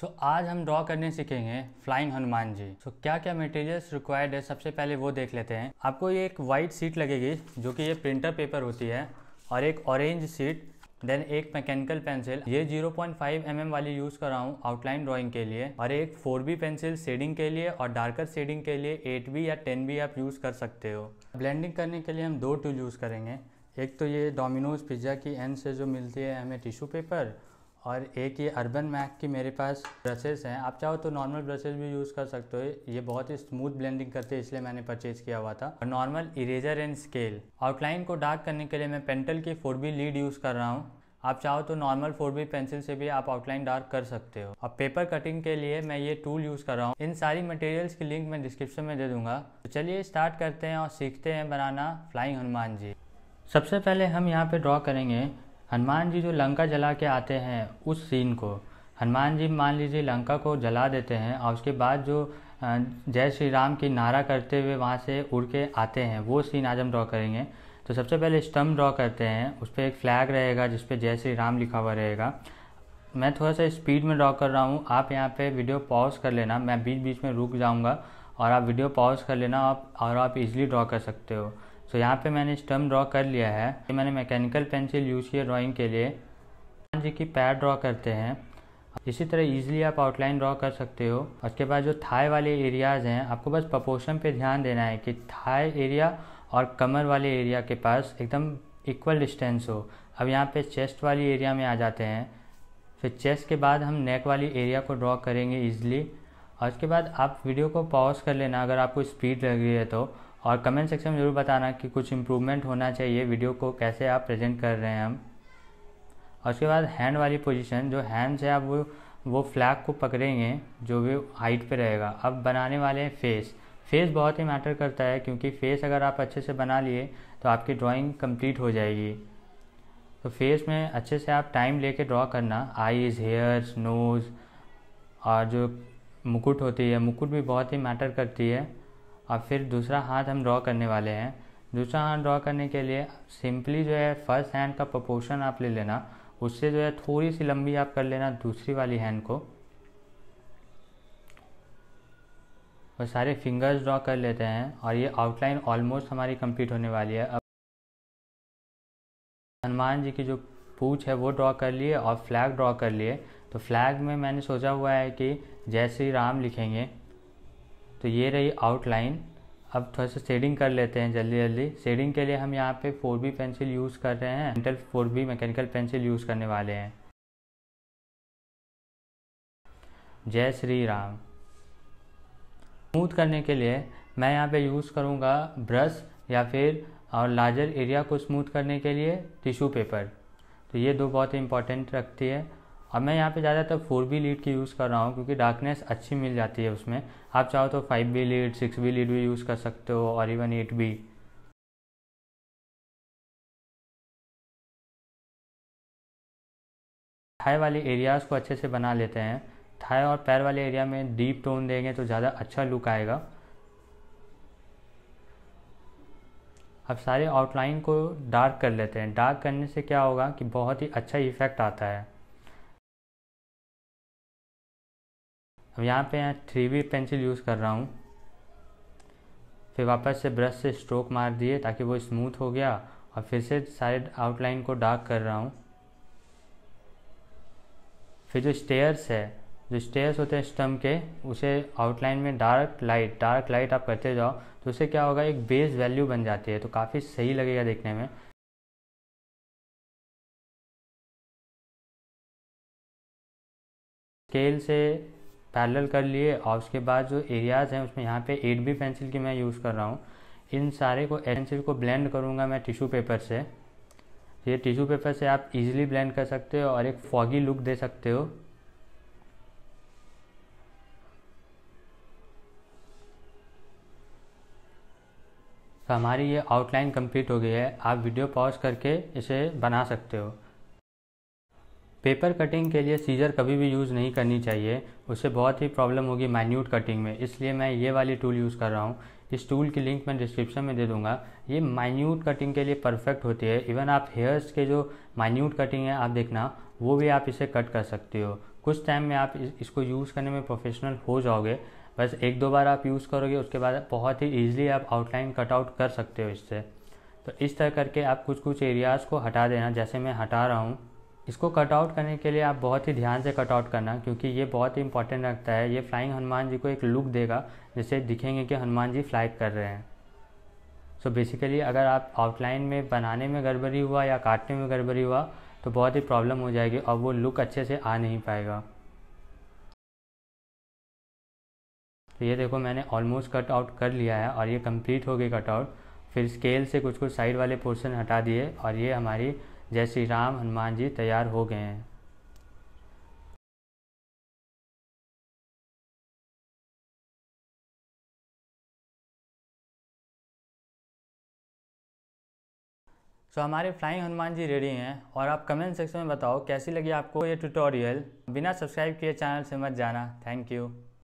सो so, आज हम draw करने सीखेंगे flying Hanuman ji so so, क्या क्या मटेरियल्स रिक्वायर्ड है सबसे पहले वो देख लेते हैं आपको ये एक वाइट सीट लगेगी जो कि ये प्रिंटर पेपर होती है और एक ऑरेंज सीट देन एक मैकेनिकल पेंसिल ये 0.5 पॉइंट mm वाली यूज़ कर रहा हूँ आउटलाइन ड्राइंग के लिए और एक 4B पेंसिल शेडिंग के लिए और डार्कर शेडिंग के लिए 8B या 10B आप यूज़ कर सकते हो ब्लेंडिंग करने के लिए हम दो टूल यूज़ करेंगे एक तो ये डोमिनोज पिज़्ज़ा की एंड से जो मिलती है हमें टिश्यू पेपर और एक ये अर्बन मैक की मेरे पास ब्रशेस हैं आप चाहो तो नॉर्मल ब्रशेस भी यूज़ कर सकते हो ये बहुत ही स्मूथ ब्लेंडिंग करते हैं इसलिए मैंने परचेज किया हुआ था और normal eraser and scale outline को डार्क करने के लिए मैं पेंटल की फोर बी लीड यूज़ कर रहा हूँ आप चाहो तो नॉर्मल फोर बी पेंसिल से भी आप आउटलाइन डार्क कर सकते हो और पेपर कटिंग के लिए मैं ये टूल यूज़ कर रहा हूँ इन सारी मटेरियल्स की लिंक मैं डिस्क्रिप्शन में दे दूंगा तो चलिए स्टार्ट करते हैं और सीखते हैं बनाना फ्लाइंग हनुमान जी सबसे पहले हम यहाँ पे ड्रॉ करेंगे हनुमान जी जो लंका जला के आते हैं उस सीन को हनुमान जी मान लीजिए लंका को जला देते हैं और उसके बाद जो जय श्री राम की नारा करते हुए वहाँ से उड़ के आते हैं वो सीन आज हम ड्रॉ करेंगे तो सबसे पहले स्टम्प ड्रॉ करते हैं उस पर एक फ्लैग रहेगा जिस पर जय श्री राम लिखा हुआ रहेगा मैं थोड़ा सा स्पीड में ड्रॉ कर रहा हूँ आप यहाँ पे वीडियो पॉज कर लेना मैं बीच बीच में रुक जाऊँगा और आप वीडियो पॉज कर लेना आप और आप इजीली ड्रॉ कर सकते हो सो यहाँ पे मैंने स्टम ड्रॉ कर लिया है तो मैंने मैकेनिकल पेंसिल यूज़ किया ड्राइंग के लिए हनुमान जी की पैर ड्रॉ करते हैं इसी तरह इजीली आप आउटलाइन ड्रॉ कर सकते हो उसके बाद जो थाई वाले एरियाज़ हैं आपको बस प्रपोर्शन पे ध्यान देना है कि थाई एरिया और कमर वाले एरिया के पास एकदम इक्वल डिस्टेंस हो अब यहाँ पे चेस्ट वाली एरिया में आ जाते हैं फिर चेस्ट के बाद हम नेक वाली एरिया को ड्रॉ करेंगे ईजिली और उसके बाद आप वीडियो को पॉज कर लेना अगर आपको स्पीड लग रही है तो और कमेंट सेक्शन में ज़रूर बताना कि कुछ इम्प्रूवमेंट होना चाहिए वीडियो को कैसे आप प्रेजेंट कर रहे हैं हम और उसके बाद हैंड वाली पोजीशन जो हैंड से आप वो वो फ्लैग को पकड़ेंगे जो भी हाइट पे रहेगा अब बनाने वाले हैं फेस फेस बहुत ही मैटर करता है क्योंकि फेस अगर आप अच्छे से बना लिए तो आपकी ड्राइंग कम्प्लीट हो जाएगी तो फेस में अच्छे से आप टाइम ले कर करना आईज हेयर्स नोज़ और जो मुकुट होती है मुकुट भी बहुत ही मैटर करती है और फिर दूसरा हाथ हम ड्रॉ करने वाले हैं दूसरा हाथ ड्रॉ करने के लिए सिंपली जो है फर्स्ट हैंड का प्रपोर्शन आप ले लेना उससे जो है थोड़ी सी लंबी आप कर लेना दूसरी वाली हैंड को और सारे फिंगर्स ड्रॉ कर लेते हैं और ये आउटलाइन ऑलमोस्ट हमारी कंप्लीट होने वाली है अब हनुमान जी की जो पूछ है वो ड्रॉ कर लिए और फ्लैग ड्रॉ कर लिए तो फ्लैग में मैंने सोचा हुआ है कि जय श्री राम लिखेंगे तो ये रही आउटलाइन अब थोड़ा सा शेडिंग कर लेते हैं जल्दी जल्दी शेडिंग के लिए हम यहाँ पे फोर बी पेंसिल यूज़ कर रहे हैं इंटर four B mechanical pencil use करने वाले हैं जय श्री राम स्मूथ करने के लिए मैं यहाँ पे यूज़ करूँगा ब्रश या फिर और लार्जर एरिया को स्मूथ करने के लिए टिश्यू पेपर तो ये दो बहुत इंपॉर्टेंट रखती है अब मैं यहाँ पे ज़्यादातर फोर बी लीड की यूज़ कर रहा हूँ क्योंकि डार्कनेस अच्छी मिल जाती है उसमें आप चाहो तो five B lead six B lead भी यूज़ कर सकते हो और इवन एट बी थाई वाले एरियाज़ को अच्छे से बना लेते हैं थाई और पैर वाले एरिया में डीप टोन देंगे तो ज़्यादा अच्छा लुक आएगा अब सारे आउटलाइन को डार्क कर लेते हैं डार्क करने से क्या होगा कि बहुत ही अच्छा इफेक्ट आता है अब यहाँ पे यहाँ थ्री बी पेंसिल यूज़ कर रहा हूँ फिर वापस से ब्रश से स्ट्रोक मार दिए ताकि वो स्मूथ हो गया और फिर से साइड आउटलाइन को डार्क कर रहा हूँ फिर जो स्टेयर्स है जो स्टेयर्स होते हैं स्टम के उसे आउटलाइन में डार्क लाइट डार्क लाइट आप करते जाओ तो उससे क्या होगा एक बेस वैल्यू बन जाती है तो काफ़ी सही लगेगा देखने में स्केल से पैरल कर लिए और उसके बाद जो एरियाज़ हैं उसमें यहाँ पे एट बी पेंसिल की मैं यूज़ कर रहा हूँ इन सारे को पेंसिल को ब्लेंड करूँगा मैं टिशू पेपर से ये टिशू पेपर से आप इजीली ब्लेंड कर सकते हो और एक फॉगी लुक दे सकते हो तो हमारी ये आउटलाइन कंप्लीट हो गई है आप वीडियो पॉज करके इसे बना सकते हो पेपर कटिंग के लिए सीज़र कभी भी यूज़ नहीं करनी चाहिए उससे बहुत ही प्रॉब्लम होगी माइन्यूट कटिंग में इसलिए मैं ये वाली टूल यूज़ कर रहा हूँ इस टूल की लिंक मैं डिस्क्रिप्शन में दे दूंगा ये माइन्यूट कटिंग के लिए परफेक्ट होती है इवन आप हेयर्स के जो माइन्यूट कटिंग है आप देखना वो भी आप इसे कट कर सकते हो कुछ टाइम में आप इसको यूज़ करने में प्रोफेशनल हो जाओगे बस एक दो बार आप यूज़ करोगे उसके बाद बहुत ही ईजिली आप आउटलाइन कटआउट कर सकते हो इससे तो इस तरह करके आप कुछ कुछ एरियाज़ को हटा देना जैसे मैं हटा रहा हूँ इसको कटआउट करने के लिए आप बहुत ही ध्यान से कटआउट करना क्योंकि ये बहुत ही इंपॉर्टेंट लगता है ये फ्लाइंग हनुमान जी को एक लुक देगा जिससे दिखेंगे कि हनुमान जी फ्लाई कर रहे हैं सो so बेसिकली अगर आप आउटलाइन में बनाने में गड़बड़ी हुआ या काटने में गड़बड़ी हुआ तो बहुत ही प्रॉब्लम हो जाएगी और वो लुक अच्छे से आ नहीं पाएगा तो ये देखो मैंने ऑलमोस्ट कट आउट कर लिया है और ये कंप्लीट हो गई कट आउट फिर स्केल से कुछ कुछ साइड वाले पोर्शन हटा दिए और ये हमारी जय श्री राम हनुमान जी तैयार हो गए हैं सो so, हमारे फ्लाइंग हनुमान जी रेडी हैं और आप कमेंट सेक्शन में बताओ कैसी लगी आपको ये ट्यूटोरियल बिना सब्सक्राइब किए चैनल से मत जाना थैंक यू